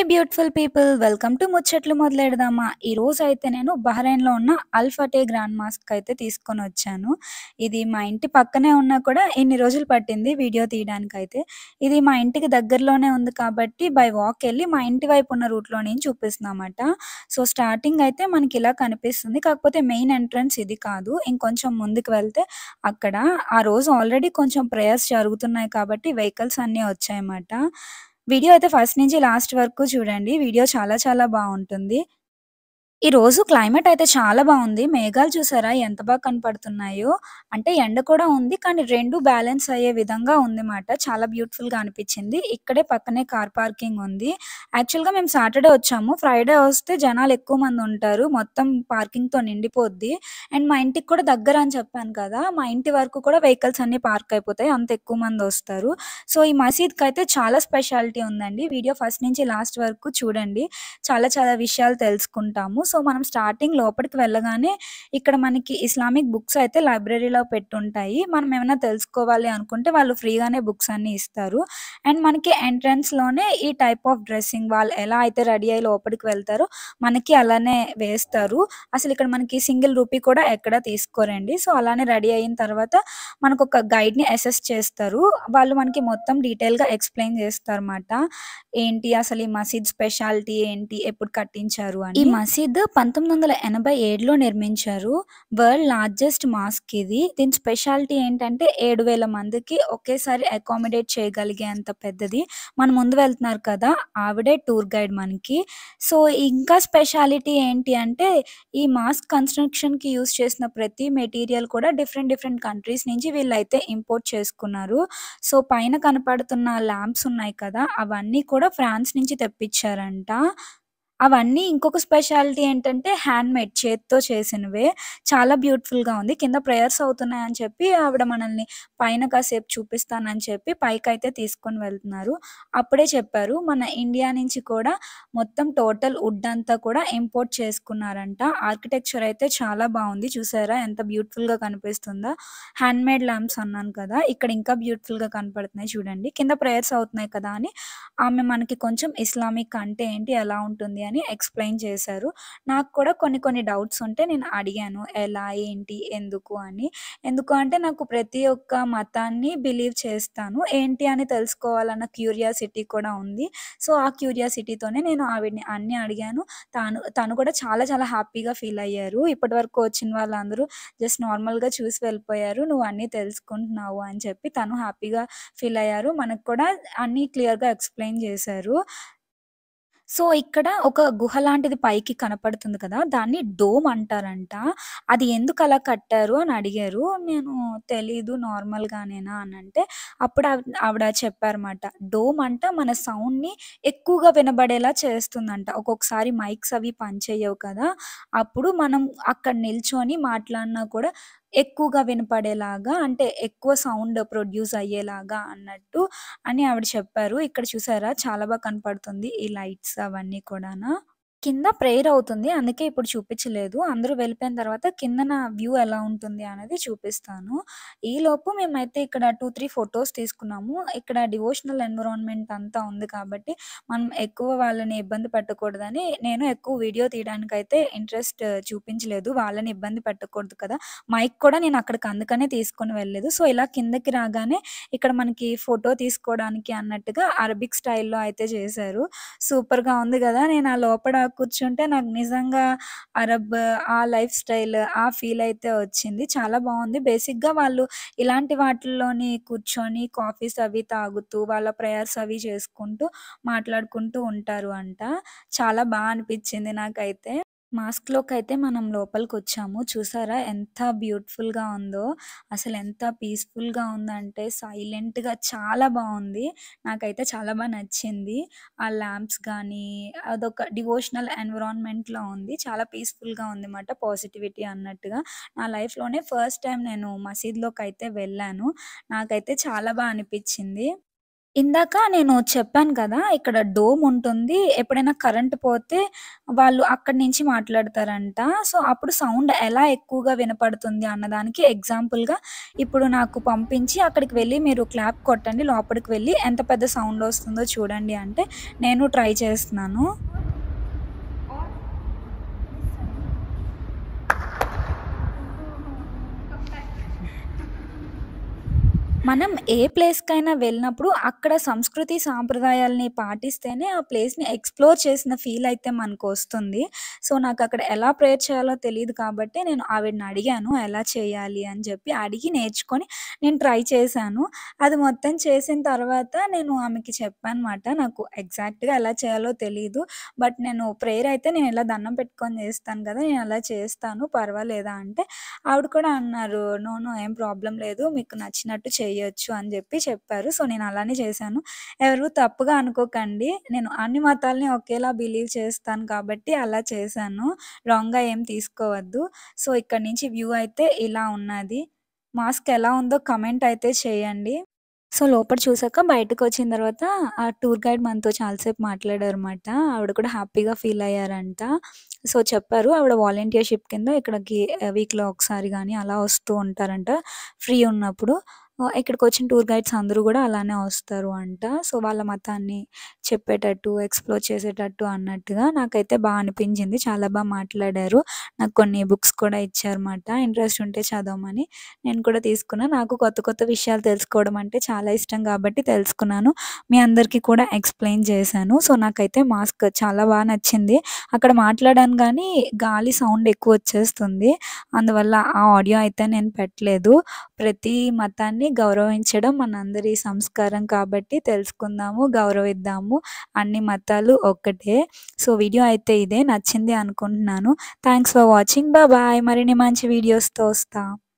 hey beautiful people welcome to ముచ్చట్లు మొదలెడదామా ఈ రోజు అయితే నేను బహ్రెయిన్లో ఉన్న అల్ఫాటే గ్రాండ్ మాస్క్ అయితే తీసుకొని వచ్చాను ఇది మా ఇంటి పక్కనే ఉన్నా కూడా ఇన్ని రోజులు పట్టింది వీడియో తీయడానికి అయితే ఇది మా ఇంటికి దగ్గరలోనే ఉంది కాబట్టి బై వాక్ వెళ్ళి మా ఇంటి వైపు ఉన్న రూట్లో నుంచి చూపిస్తున్నామాట సో స్టార్టింగ్ అయితే మనకి ఇలా కనిపిస్తుంది కాకపోతే మెయిన్ ఎంట్రన్స్ ఇది కాదు ఇంకొంచెం ముందుకు వెళ్తే అక్కడ ఆ రోజు ఆల్రెడీ కొంచెం ప్రేయర్స్ జరుగుతున్నాయి కాబట్టి వెహికల్స్ అన్నీ వచ్చాయన్నమాట వీడియో అయితే ఫస్ట్ నుంచి లాస్ట్ వరకు చూడండి వీడియో చాలా చాలా బాగుంటుంది ఈ రోజు క్లైమేట్ అయితే చాలా బాగుంది మేఘాలు చూసారా ఎంత బాగా కనపడుతున్నాయో అంటే ఎండ కూడా ఉంది కానీ రెండు బ్యాలెన్స్ అయ్యే విధంగా ఉంది మాట చాలా బ్యూటిఫుల్ గా అనిపించింది ఇక్కడే పక్కనే కార్ పార్కింగ్ ఉంది యాక్చువల్ గా మేము సాటర్డే వచ్చాము ఫ్రైడే వస్తే జనాలు ఎక్కువ మంది ఉంటారు మొత్తం పార్కింగ్ తో నిండిపోద్ది అండ్ మా ఇంటికి కూడా దగ్గర అని చెప్పాను కదా మా ఇంటి వరకు కూడా వెహికల్స్ అన్ని పార్క్ అయిపోతాయి అంత ఎక్కువ మంది వస్తారు సో ఈ మసీద్కి అయితే చాలా స్పెషాలిటీ ఉందండి వీడియో ఫస్ట్ నుంచి లాస్ట్ వరకు చూడండి చాలా చాలా విషయాలు తెలుసుకుంటాము సో మనం స్టార్టింగ్ లోపలికి వెళ్ళగానే ఇక్కడ మనకి ఇస్లామిక్ బుక్స్ అయితే లైబ్రరీలో పెట్టుంటాయి మనం ఏమైనా తెలుసుకోవాలి అనుకుంటే వాళ్ళు ఫ్రీగానే బుక్స్ అన్నీ ఇస్తారు అండ్ మనకి ఎంట్రన్స్లోనే ఈ టైప్ ఆఫ్ డ్రెస్సింగ్ వాళ్ళు ఎలా అయితే రెడీ అయ్యి లోపలికి వెళ్తారో మనకి అలానే వేస్తారు అసలు ఇక్కడ మనకి సింగిల్ రూపీ కూడా ఎక్కడ తీసుకోరండి సో అలానే రెడీ అయిన తర్వాత మనకు ఒక గైడ్ని అసెస్ చేస్తారు వాళ్ళు మనకి మొత్తం డీటెయిల్గా ఎక్స్ప్లెయిన్ చేస్తారు అన్నమాట ఏంటి అసలు ఈ మసీద్ స్పెషాలిటీ ఏంటి ఎప్పుడు కట్టించారు అని ఈ మసీద్ ఇది పంతొమ్మిది వందల ఎనభై ఏడులో నిర్మించారు వరల్డ్ లార్జెస్ట్ మాస్క్ ఇది దీని స్పెషాలిటీ ఏంటంటే ఏడు వేల మందికి ఒకేసారి అకామిడేట్ చేయగలిగే అంత పెద్దది మన ముందు వెళ్తున్నారు కదా ఆవిడే టూర్ గైడ్ మనకి సో ఇంకా స్పెషాలిటీ ఏంటి అంటే ఈ మాస్క్ కన్స్ట్రక్షన్కి యూస్ చేసిన ప్రతి మెటీరియల్ కూడా డిఫరెంట్ డిఫరెంట్ కంట్రీస్ నుంచి వీళ్ళైతే ఇంపోర్ట్ చేసుకున్నారు సో పైన కనపడుతున్న ల్యాంప్స్ ఉన్నాయి కదా అవన్నీ కూడా ఫ్రాన్స్ నుంచి తెప్పించారంట అవన్నీ ఇంకొక స్పెషాలిటీ ఏంటంటే హ్యాండ్ మేడ్ చేత్తో చేసినవే చాలా బ్యూటిఫుల్గా ఉంది కింద ప్రేయర్స్ అవుతున్నాయి అని చెప్పి ఆవిడ మనల్ని పైన కాసేపు చూపిస్తానని చెప్పి పైకి అయితే తీసుకొని వెళ్తున్నారు అప్పుడే చెప్పారు మన ఇండియా నుంచి కూడా మొత్తం టోటల్ వుడ్ అంతా కూడా ఇంపోర్ట్ చేసుకున్నారంట ఆర్కిటెక్చర్ అయితే చాలా బాగుంది చూసారా ఎంత బ్యూటిఫుల్గా కనిపిస్తుందో హ్యాండ్ మేడ్ ల్యాంప్స్ అన్నాను కదా ఇక్కడ ఇంకా బ్యూటిఫుల్గా కనపడుతున్నాయి చూడండి కింద ప్రేయర్స్ అవుతున్నాయి కదా అని ఆమె మనకి కొంచెం ఇస్లామిక్ అంటే ఏంటి ఎలా ఉంటుంది అని ఎక్స్ప్లెయిన్ చేశారు నాకు కూడా కొన్ని కొన్ని డౌట్స్ ఉంటే నేను అడిగాను ఎలా ఏంటి ఎందుకు అని ఎందుకు అంటే నాకు ప్రతి ఒక్క మతాన్ని బిలీవ్ చేస్తాను ఏంటి అని తెలుసుకోవాలన్న క్యూరియాసిటీ కూడా ఉంది సో ఆ క్యూరియాసిటీతోనే నేను ఆవిడని అన్నీ అడిగాను తాను తను కూడా చాలా చాలా హ్యాపీగా ఫీల్ అయ్యారు ఇప్పటి వరకు వచ్చిన వాళ్ళందరూ జస్ట్ నార్మల్గా చూసి వెళ్ళిపోయారు నువ్వు అన్నీ తెలుసుకుంటున్నావు అని చెప్పి తను హ్యాపీగా ఫీల్ అయ్యారు మనకు కూడా అన్నీ క్లియర్గా ఎక్స్ప్లెయిన్ చేశారు సో ఇక్కడ ఒక గుహ లాంటిది పైకి కనపడుతుంది కదా దాన్ని డోమ్ అంటారంట అది ఎందుకు అలా కట్టారు అని అడిగారు నేను తెలీదు నార్మల్గానేనా అని అంటే అప్పుడు ఆవిడ చెప్పారన్నమాట డోమ్ అంట మన సౌండ్ని ఎక్కువగా వినబడేలా చేస్తుందంట ఒక్కొక్కసారి మైక్స్ అవి పనిచేయవు కదా అప్పుడు మనం అక్కడ నిల్చొని మాట్లాడినా కూడా ఎక్కువగా వినపడేలాగా అంటే ఎక్కువ సౌండ్ ప్రొడ్యూస్ అయ్యేలాగా అన్నట్టు అని ఆవిడ చెప్పారు ఇక్కడ చూసారా చాలా బాగా కనపడుతుంది ఈ లైట్స్ అవన్నీ కూడానా కింద ప్రేయర్ అవుతుంది అందుకే ఇప్పుడు చూపించలేదు అందరూ వెళ్ళిపోయిన తర్వాత కింద నా వ్యూ ఎలా ఉంటుంది అనేది చూపిస్తాను ఈలోపు మేమైతే ఇక్కడ టూ త్రీ ఫొటోస్ తీసుకున్నాము ఇక్కడ డివోషనల్ ఎన్విరాన్మెంట్ అంతా ఉంది కాబట్టి మనం ఎక్కువ వాళ్ళని ఇబ్బంది పెట్టకూడదని నేను ఎక్కువ వీడియో తీయడానికి అయితే ఇంట్రెస్ట్ చూపించలేదు వాళ్ళని ఇబ్బంది పెట్టకూడదు కదా మైక్ కూడా నేను అక్కడికి అందుకనే తీసుకొని వెళ్ళలేదు సో ఇలా కిందకి రాగానే ఇక్కడ మనకి ఫోటో తీసుకోవడానికి అన్నట్టుగా అరబిక్ స్టైల్లో అయితే చేశారు సూపర్గా ఉంది కదా నేను ఆ లోపల కూర్చుంటే నాకు నిజంగా అరబ్ ఆ లైఫ్ స్టైల్ ఆ ఫీల్ అయితే వచ్చింది చాలా బాగుంది బేసిక్గా వాళ్ళు ఇలాంటి వాటిల్లోని కూర్చొని కాఫీస్ అవి తాగుతూ వాళ్ళ ప్రేయర్స్ అవి చేసుకుంటూ మాట్లాడుకుంటూ ఉంటారు అంట చాలా బాగా అనిపించింది నాకైతే లోకి అయితే మనం లోపలికి వచ్చాము చూసారా ఎంత బ్యూటిఫుల్గా ఉందో అసలు ఎంత పీస్ఫుల్గా ఉందంటే సైలెంట్గా చాలా బాగుంది నాకైతే చాలా బాగా నచ్చింది ఆ ల్యాంప్స్ కానీ అదొక డివోషనల్ ఎన్విరాన్మెంట్లో ఉంది చాలా పీస్ఫుల్గా ఉంది అన్నమాట పాజిటివిటీ అన్నట్టుగా నా లైఫ్లోనే ఫస్ట్ టైం నేను లోకి అయితే వెళ్ళాను నాకైతే చాలా బాగా అనిపించింది ఇందాక నేను చెప్పాను కదా ఇక్కడ డోమ్ ఉంటుంది ఎప్పుడైనా కరెంట్ పోతే వాళ్ళు అక్కడి నుంచి మాట్లాడతారంట సో అప్పుడు సౌండ్ ఎలా ఎక్కువగా వినపడుతుంది అన్నదానికి ఎగ్జాంపుల్గా ఇప్పుడు నాకు పంపించి అక్కడికి వెళ్ళి మీరు క్లాప్ కొట్టండి లోపలికి వెళ్ళి ఎంత పెద్ద సౌండ్ వస్తుందో చూడండి అంటే నేను ట్రై చేస్తున్నాను మనం ఏ ప్లేస్కైనా వెళ్ళినప్పుడు అక్కడ సంస్కృతి సాంప్రదాయాలని పాటిస్తేనే ఆ ప్లేస్ని ఎక్స్ప్లోర్ చేసిన ఫీల్ అయితే మనకు వస్తుంది సో నాకు అక్కడ ఎలా ప్రేయర్ చేయాలో తెలియదు కాబట్టి నేను ఆవిడని అడిగాను ఎలా చేయాలి అని చెప్పి అడిగి నేర్చుకొని నేను ట్రై చేశాను అది మొత్తం చేసిన తర్వాత నేను ఆమెకి చెప్పానమాట నాకు ఎగ్జాక్ట్గా ఎలా చేయాలో తెలియదు బట్ నేను ప్రేయర్ అయితే నేను ఇలా దండం పెట్టుకొని చేస్తాను కదా నేను అలా చేస్తాను పర్వాలేదా అంటే ఆవిడ కూడా అన్నారు నో నో ఏం ప్రాబ్లం లేదు మీకు నచ్చినట్టు చే చేయొచ్చు అని చెప్పి చెప్పారు సో నేను అలానే చేశాను ఎవరు తప్పుగా అనుకోకండి నేను అన్ని మతాలని ఒకేలా బిలీవ్ చేస్తాను కాబట్టి అలా చేశాను రాంగ్గా ఏం తీసుకోవద్దు సో ఇక్కడ నుంచి వ్యూ అయితే ఇలా ఉన్నది మాస్క్ ఎలా ఉందో కమెంట్ అయితే చేయండి సో లోపల చూసాక బయటకు వచ్చిన తర్వాత ఆ టూర్ గైడ్ మనతో చాలాసేపు మాట్లాడారు అనమాట ఆవిడ కూడా హ్యాపీగా ఫీల్ అయ్యారంట సో చెప్పారు ఆవిడ వాలంటీర్షిప్ కింద ఇక్కడికి వీక్లో ఒకసారి కానీ అలా వస్తూ ఉంటారంట ఫ్రీ ఉన్నప్పుడు ఇక్కడికి వచ్చిన టూర్ గైడ్స్ అందరూ కూడా అలానే వస్తారు అంట సో వాళ్ళ మతాన్ని చెప్పేటట్టు ఎక్స్ప్లోర్ చేసేటట్టు అన్నట్టుగా నాకైతే బాగా అనిపించింది చాలా బాగా మాట్లాడారు నాకు కొన్ని బుక్స్ కూడా ఇచ్చారన్నమాట ఇంట్రెస్ట్ ఉంటే చదవమని నేను కూడా తీసుకున్నాను నాకు కొత్త కొత్త విషయాలు తెలుసుకోవడం అంటే చాలా ఇష్టం కాబట్టి తెలుసుకున్నాను మీ అందరికీ కూడా ఎక్స్ప్లెయిన్ చేశాను సో నాకైతే మాస్క్ చాలా బాగా నచ్చింది అక్కడ మాట్లాడాను కానీ గాలి సౌండ్ ఎక్కువ వచ్చేస్తుంది అందువల్ల ఆ ఆడియో అయితే నేను పెట్టలేదు ప్రతి మతాన్ని గౌరవించడం మనందరి సంస్కారం కాబట్టి తెలుసుకుందాము గౌరవిద్దాము అన్ని మతాలు ఒక్కటే సో వీడియో అయితే ఇదే నచ్చింది అనుకుంటున్నాను థ్యాంక్స్ ఫర్ వాచింగ్ బాయ్ మరిన్ని మంచి వీడియోస్తో వస్తాం